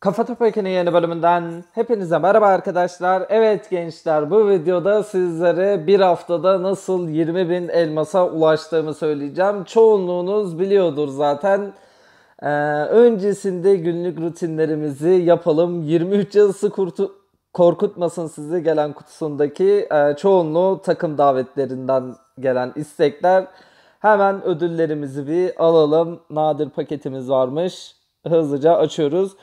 Kafa Topak'ın yeni bölümünden hepinize merhaba arkadaşlar. Evet gençler bu videoda sizlere bir haftada nasıl 20 bin elmasa ulaştığımı söyleyeceğim. Çoğunluğunuz biliyordur zaten. Ee, öncesinde günlük rutinlerimizi yapalım. 23 yazısı kurtu korkutmasın sizi gelen kutusundaki e, çoğunluğu takım davetlerinden gelen istekler. Hemen ödüllerimizi bir alalım. Nadir paketimiz varmış. Hızlıca açıyoruz.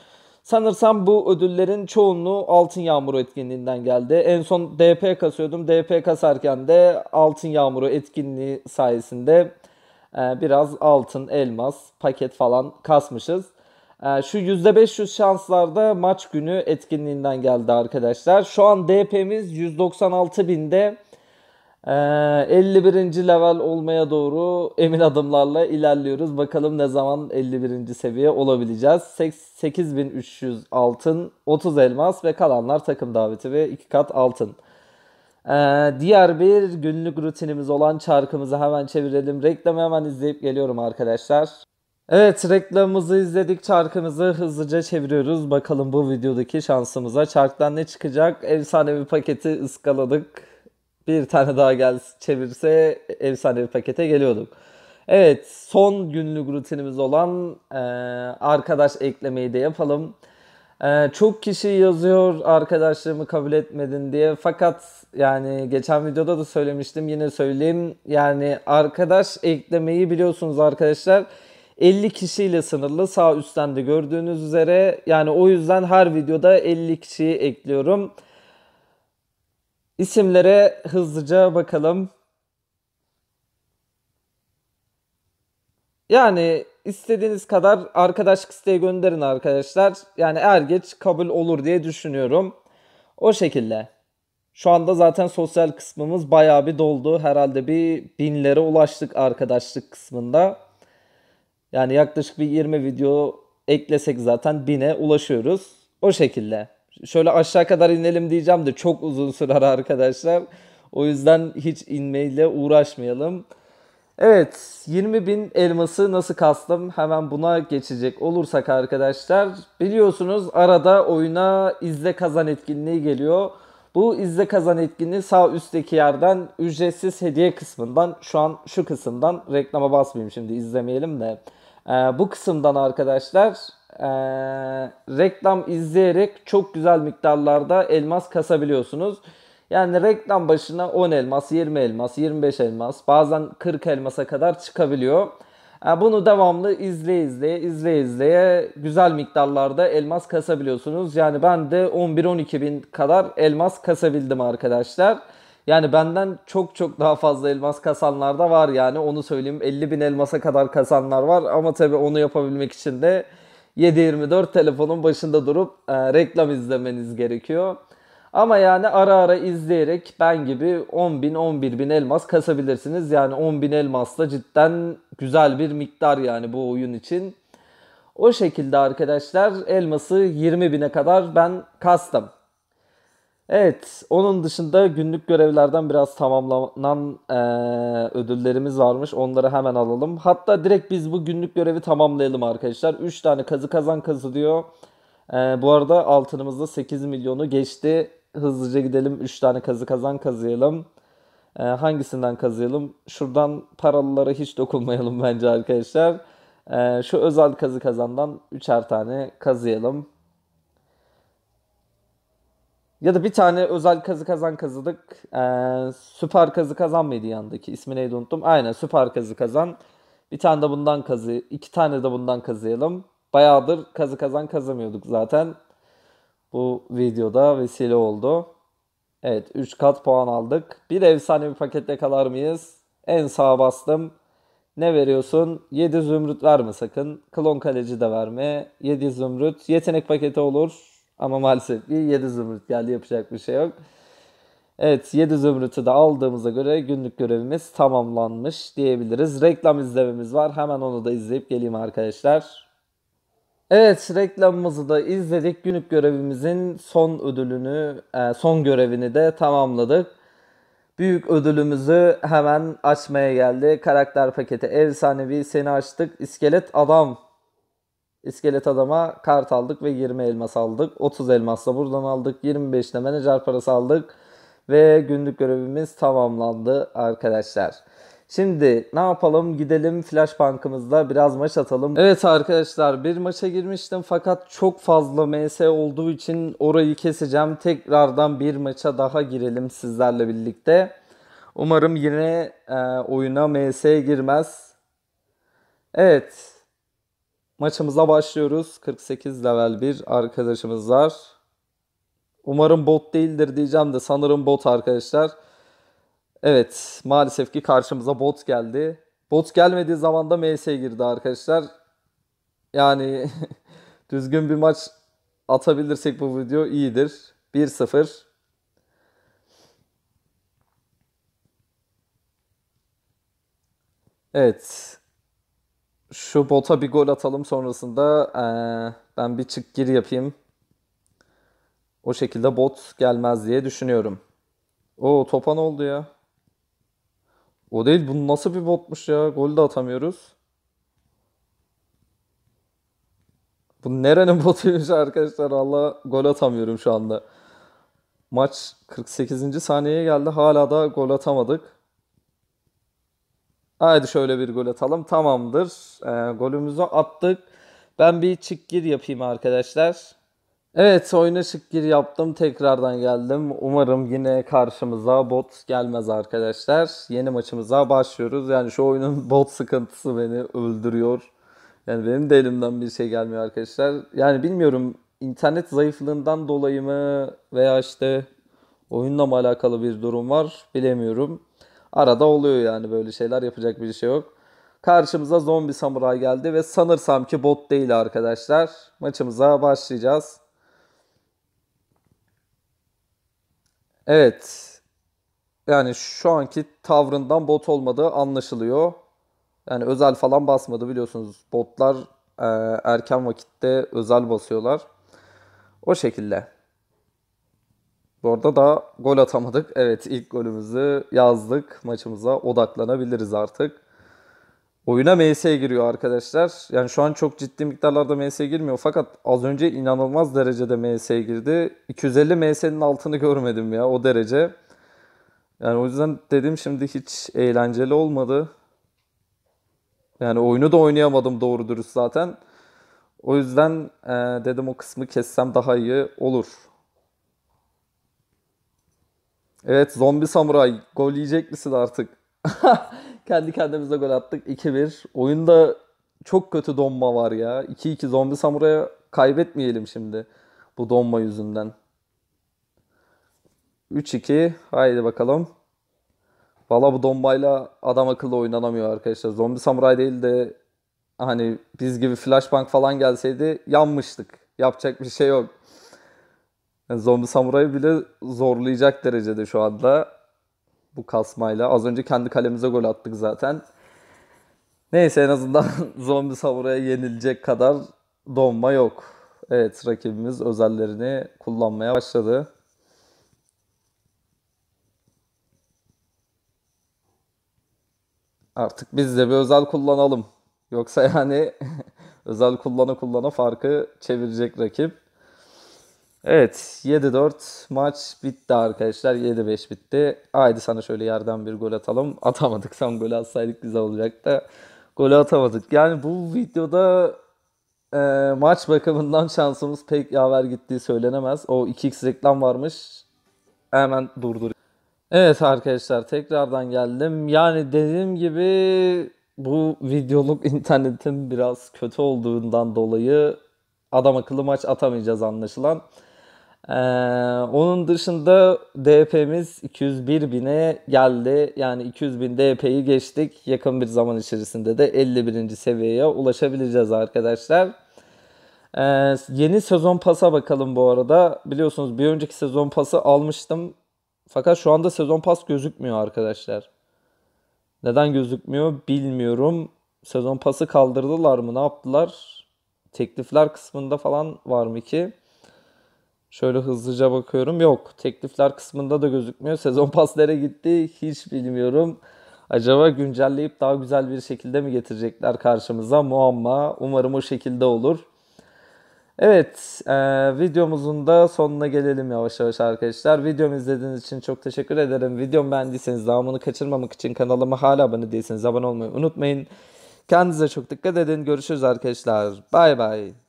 Sanırsam bu ödüllerin çoğunluğu Altın Yağmuru etkinliğinden geldi. En son DP kasıyordum. DP kasarken de Altın Yağmuru etkinliği sayesinde e, biraz altın, elmas, paket falan kasmışız. E, şu %500 şanslarda maç günü etkinliğinden geldi arkadaşlar. Şu an DP'miz 196 binde. 51. Ee, level olmaya doğru emin adımlarla ilerliyoruz. Bakalım ne zaman 51. seviye olabileceğiz. 8300 altın, 30 elmas ve kalanlar takım daveti ve 2 kat altın. Ee, diğer bir günlük rutinimiz olan çarkımızı hemen çevirelim. Reklamı hemen izleyip geliyorum arkadaşlar. Evet reklamımızı izledik çarkımızı hızlıca çeviriyoruz. Bakalım bu videodaki şansımıza çarktan ne çıkacak? Efsane bir paketi ıskaladık bir tane daha gel çevirse efsanevi pakete geliyorduk. Evet son günlük rutinimiz olan e, arkadaş eklemeyi de yapalım. E, çok kişi yazıyor arkadaşlığımı kabul etmedin diye fakat yani geçen videoda da söylemiştim yine söyleyeyim. Yani arkadaş eklemeyi biliyorsunuz arkadaşlar 50 kişiyle sınırlı sağ üstten de gördüğünüz üzere yani o yüzden her videoda 50 kişiyi ekliyorum. İsimlere hızlıca bakalım. Yani istediğiniz kadar arkadaş isteği gönderin arkadaşlar. Yani er geç kabul olur diye düşünüyorum. O şekilde. Şu anda zaten sosyal kısmımız bayağı bir doldu. Herhalde bir binlere ulaştık arkadaşlık kısmında. Yani yaklaşık bir 20 video eklesek zaten bine ulaşıyoruz. O şekilde şöyle aşağı kadar inelim diyeceğim de çok uzun sürer arkadaşlar. O yüzden hiç inmeyle uğraşmayalım. Evet 20 bin elması nasıl kastım hemen buna geçecek olursak arkadaşlar biliyorsunuz arada oyuna izle kazan etkinliği geliyor. Bu izle kazan etkinliği sağ üstteki yerden ücretsiz hediye kısmından şu an şu kısımdan reklama basmayayım şimdi izlemeyelim de. Ee, bu kısımdan arkadaşlar e, reklam izleyerek çok güzel miktarlarda elmas kasabiliyorsunuz. Yani reklam başına 10 elmas, 20 elmas, 25 elmas, bazen 40 elmasa kadar çıkabiliyor. Ee, bunu devamlı izleye izleye izleye izleye güzel miktarlarda elmas kasabiliyorsunuz. Yani ben de 11-12 bin kadar elmas kasabildim arkadaşlar. Yani benden çok çok daha fazla elmas kasanlar da var yani onu söyleyeyim 50 bin elmasa kadar kasanlar var ama tabii onu yapabilmek için de 7-24 telefonun başında durup e, reklam izlemeniz gerekiyor. Ama yani ara ara izleyerek ben gibi 10 bin 11 bin elmas kasabilirsiniz. Yani 10 bin elmas da cidden güzel bir miktar yani bu oyun için. O şekilde arkadaşlar elması 20 bine kadar ben kastım. Evet, onun dışında günlük görevlerden biraz tamamlanan e, ödüllerimiz varmış. Onları hemen alalım. Hatta direkt biz bu günlük görevi tamamlayalım arkadaşlar. 3 tane kazı kazan kazı diyor. E, bu arada altınımızda 8 milyonu geçti. Hızlıca gidelim 3 tane kazı kazan kazıyalım. E, hangisinden kazıyalım? Şuradan paralılara hiç dokunmayalım bence arkadaşlar. E, şu özel kazı kazandan 3'er tane kazıyalım. Ya da bir tane özel kazı kazan kazıdık. Ee, süper kazı kazan mıydı yandaki? İsmi neydi unuttum. Aynen süper kazı kazan. Bir tane de bundan kazı, iki tane de bundan kazıyalım. Bayağıdır kazı kazan kazamıyorduk zaten. Bu videoda vesile oldu. Evet 3 kat puan aldık. Bir efsane bir paketle kalar mıyız? En sağa bastım. Ne veriyorsun? 7 zümrüt verme sakın. Klon kaleci de verme. 7 zümrüt. Yetenek paketi olur. Ama maalesef bir 7 zümrüt geldi yapacak bir şey yok. Evet 7 zümrütü de aldığımıza göre günlük görevimiz tamamlanmış diyebiliriz. Reklam izlememiz var. Hemen onu da izleyip geleyim arkadaşlar. Evet reklamımızı da izledik. Günlük görevimizin son ödülünü, e, son görevini de tamamladık. Büyük ödülümüzü hemen açmaya geldi. Karakter paketi efsanevi seni açtık. İskelet adam İskelet adama kart aldık ve 20 elmas aldık. 30 elmas da buradan aldık. 25 de menajer parası aldık. Ve günlük görevimiz tamamlandı arkadaşlar. Şimdi ne yapalım? Gidelim Flash Bank'ımızda biraz maç atalım. Evet arkadaşlar bir maça girmiştim fakat çok fazla MS olduğu için orayı keseceğim. Tekrardan bir maça daha girelim sizlerle birlikte. Umarım yine e, oyuna MS girmez. Evet Maçımıza başlıyoruz. 48 level 1 arkadaşımız var. Umarım bot değildir diyeceğim de sanırım bot arkadaşlar. Evet maalesef ki karşımıza bot geldi. Bot gelmediği zaman da MS girdi arkadaşlar. Yani düzgün bir maç atabilirsek bu video iyidir. 1-0. Evet şu bota bir gol atalım sonrasında e, ben bir çık gir yapayım. O şekilde bot gelmez diye düşünüyorum. O topan oldu ya? O değil bu nasıl bir botmuş ya? Gol de atamıyoruz. Bu nerenin botuymuş arkadaşlar? Allah gol atamıyorum şu anda. Maç 48. saniyeye geldi. Hala da gol atamadık. Haydi şöyle bir gol atalım. Tamamdır. E, golümüzü attık. Ben bir çık gir yapayım arkadaşlar. Evet oyuna çık gir yaptım. Tekrardan geldim. Umarım yine karşımıza bot gelmez arkadaşlar. Yeni maçımıza başlıyoruz. Yani şu oyunun bot sıkıntısı beni öldürüyor. Yani benim de elimden bir şey gelmiyor arkadaşlar. Yani bilmiyorum internet zayıflığından dolayı mı veya işte oyunla mı alakalı bir durum var bilemiyorum. Arada oluyor yani böyle şeyler yapacak bir şey yok. Karşımıza zombi samuray geldi ve sanırsam ki bot değil arkadaşlar. Maçımıza başlayacağız. Evet. Yani şu anki tavrından bot olmadığı anlaşılıyor. Yani özel falan basmadı biliyorsunuz. Botlar e, erken vakitte özel basıyorlar. O şekilde. Orada da gol atamadık. Evet ilk golümüzü yazdık. Maçımıza odaklanabiliriz artık. Oyuna MS giriyor arkadaşlar. Yani şu an çok ciddi miktarlarda MS girmiyor. Fakat az önce inanılmaz derecede MS girdi. 250 MS'nin altını görmedim ya o derece. Yani o yüzden dedim şimdi hiç eğlenceli olmadı. Yani oyunu da oynayamadım doğru dürüst zaten. O yüzden e, dedim o kısmı kessem daha iyi olur. Evet zombi samuray. Gol yiyecek misin artık? Kendi kendimize gol attık. 2-1. Oyunda çok kötü donma var ya. 2-2 zombi samuraya kaybetmeyelim şimdi. Bu donma yüzünden. 3-2. Haydi bakalım. Valla bu donbayla adam akıllı oynanamıyor arkadaşlar. Zombi samuray değil de hani biz gibi flashbang falan gelseydi yanmıştık. Yapacak bir şey yok. Yani Zombi Samuray'ı bile zorlayacak derecede şu anda bu kasmayla. Az önce kendi kalemize gol attık zaten. Neyse en azından Zombi Samuray'a yenilecek kadar donma yok. Evet rakibimiz özellerini kullanmaya başladı. Artık biz de bir özel kullanalım. Yoksa yani özel kullana kullana farkı çevirecek rakip. Evet 7-4 maç bitti arkadaşlar. 7-5 bitti. Haydi sana şöyle yerden bir gol atalım. Atamadık. sen golü atsaydık güzel olacak da golü atamadık. Yani bu videoda e, maç bakımından şansımız pek yaver gittiği söylenemez. O 2x reklam varmış. Hemen durdur. Evet arkadaşlar tekrardan geldim. Yani dediğim gibi bu videoluk internetin biraz kötü olduğundan dolayı adam akıllı maç atamayacağız anlaşılan. Ee, onun dışında DP'miz 201 bine geldi. Yani 200 bin DP'yi geçtik. Yakın bir zaman içerisinde de 51. seviyeye ulaşabileceğiz arkadaşlar. Ee, yeni sezon pasa bakalım bu arada. Biliyorsunuz bir önceki sezon pası almıştım. Fakat şu anda sezon pas gözükmüyor arkadaşlar. Neden gözükmüyor bilmiyorum. Sezon pası kaldırdılar mı ne yaptılar? Teklifler kısmında falan var mı ki? Şöyle hızlıca bakıyorum. Yok. Teklifler kısmında da gözükmüyor. Sezon pas gitti hiç bilmiyorum. Acaba güncelleyip daha güzel bir şekilde mi getirecekler karşımıza? Muamma. Umarım o şekilde olur. Evet, e, videomuzun da sonuna gelelim yavaş yavaş arkadaşlar. Videomu izlediğiniz için çok teşekkür ederim. Videomu beğendiyseniz, devamını kaçırmamak için kanalıma hala abone değilseniz abone olmayı unutmayın. Kendinize çok dikkat edin. Görüşürüz arkadaşlar. Bay bay.